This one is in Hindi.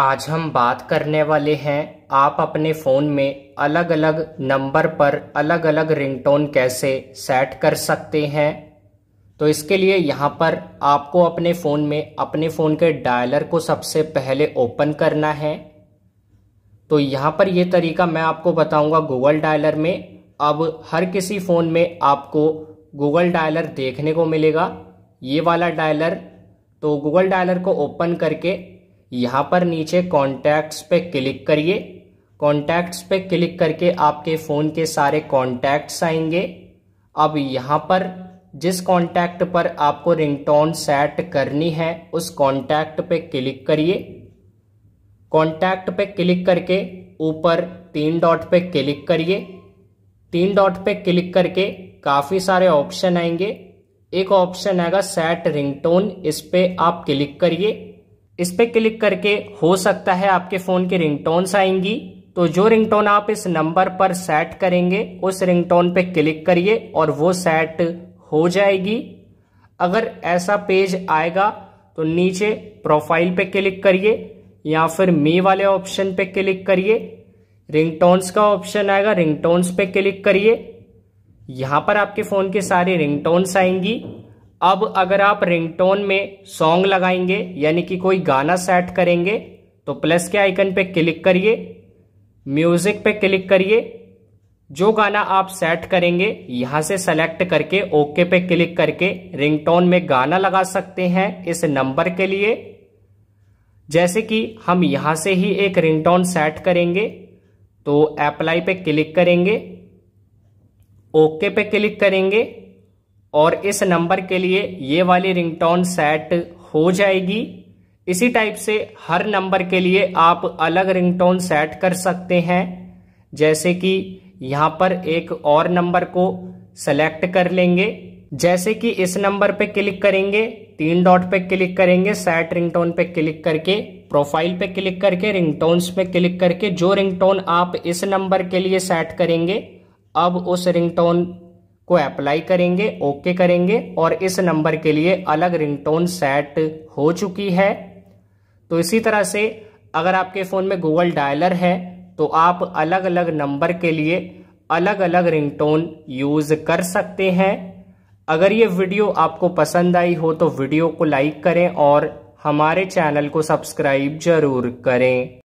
आज हम बात करने वाले हैं आप अपने फ़ोन में अलग अलग नंबर पर अलग अलग रिंगटोन कैसे सेट कर सकते हैं तो इसके लिए यहाँ पर आपको अपने फ़ोन में अपने फ़ोन के डायलर को सबसे पहले ओपन करना है तो यहाँ पर ये तरीका मैं आपको बताऊंगा गूगल डायलर में अब हर किसी फ़ोन में आपको गूगल डायलर देखने को मिलेगा ये वाला डायलर तो गूगल डायलर को ओपन करके यहाँ पर नीचे कॉन्टैक्ट्स पे क्लिक करिए कॉन्टैक्ट्स पे क्लिक करके आपके फ़ोन के सारे कॉन्टैक्ट्स आएंगे अब यहाँ पर जिस कॉन्टैक्ट पर आपको रिंगटोन सेट करनी है उस कॉन्टैक्ट पे क्लिक करिए कॉन्टैक्ट पे क्लिक करके ऊपर तीन डॉट पे क्लिक करिए तीन डॉट पे क्लिक करके काफ़ी सारे ऑप्शन आएंगे एक ऑप्शन आएगा सेट रिंगटोन इस पर आप क्लिक करिए इस पर क्लिक करके हो सकता है आपके फ़ोन की रिंगटोन्स आएंगी तो जो रिंगटोन आप इस नंबर पर सेट करेंगे उस रिंगटोन पे क्लिक करिए और वो सेट हो जाएगी अगर ऐसा पेज आएगा तो नीचे प्रोफाइल पे क्लिक करिए या फिर मी वाले ऑप्शन पे क्लिक करिए रिंगटोन्स का ऑप्शन आएगा रिंगटोन्स पे क्लिक करिए यहाँ पर आपके फ़ोन के सारे रिंगटोन्स आएंगी अब अगर आप रिंगटोन में सॉन्ग लगाएंगे यानी कि कोई गाना सेट करेंगे तो प्लस के आइकन पे क्लिक करिए म्यूजिक पे क्लिक करिए जो गाना आप सेट करेंगे यहां से सेलेक्ट करके ओके पे क्लिक करके रिंगटोन में गाना लगा सकते हैं इस नंबर के लिए जैसे कि हम यहां से ही एक रिंगटोन सेट करेंगे तो अप्लाई पे क्लिक करेंगे ओके पे क्लिक करेंगे और इस नंबर के लिए ये वाली रिंगटोन सेट हो जाएगी इसी टाइप से हर नंबर के लिए आप अलग रिंगटोन सेट कर सकते हैं जैसे कि यहाँ पर एक और नंबर को सेलेक्ट कर लेंगे जैसे कि इस नंबर पे क्लिक करेंगे तीन डॉट पे क्लिक करेंगे सेट रिंगटोन पे क्लिक करके प्रोफाइल पे क्लिक करके रिंगटोन्स पे क्लिक करके जो रिंगटोन आप इस नंबर के लिए सेट करेंगे अब उस रिंगटोन को अप्लाई करेंगे ओके करेंगे और इस नंबर के लिए अलग रिंगटोन सेट हो चुकी है तो इसी तरह से अगर आपके फ़ोन में गूगल डायलर है तो आप अलग अलग नंबर के लिए अलग अलग रिंगटोन यूज़ कर सकते हैं अगर ये वीडियो आपको पसंद आई हो तो वीडियो को लाइक करें और हमारे चैनल को सब्सक्राइब जरूर करें